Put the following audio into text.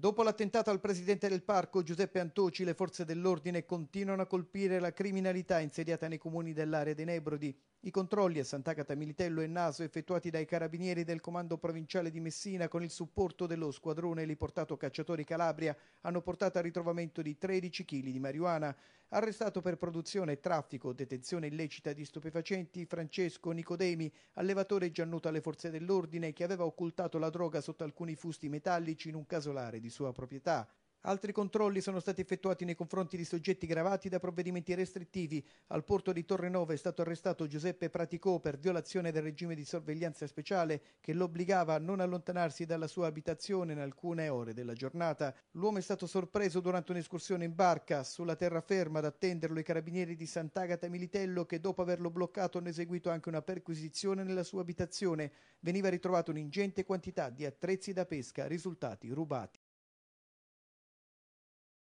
Dopo l'attentato al presidente del parco Giuseppe Antoci, le forze dell'ordine continuano a colpire la criminalità insediata nei comuni dell'area dei Nebrodi. I controlli a Sant'Agata Militello e Naso effettuati dai carabinieri del comando provinciale di Messina con il supporto dello squadrone eliportato Cacciatori Calabria hanno portato al ritrovamento di 13 kg di marijuana. Arrestato per produzione, traffico, detenzione illecita di stupefacenti, Francesco Nicodemi, allevatore giannuto alle forze dell'ordine che aveva occultato la droga sotto alcuni fusti metallici in un casolare di sua proprietà. Altri controlli sono stati effettuati nei confronti di soggetti gravati da provvedimenti restrittivi. Al porto di Torrenova è stato arrestato Giuseppe Praticò per violazione del regime di sorveglianza speciale che lo obbligava a non allontanarsi dalla sua abitazione in alcune ore della giornata. L'uomo è stato sorpreso durante un'escursione in barca sulla terraferma ad attenderlo i carabinieri di Sant'Agata Militello che dopo averlo bloccato hanno eseguito anche una perquisizione nella sua abitazione. Veniva ritrovata un'ingente quantità di attrezzi da pesca risultati rubati.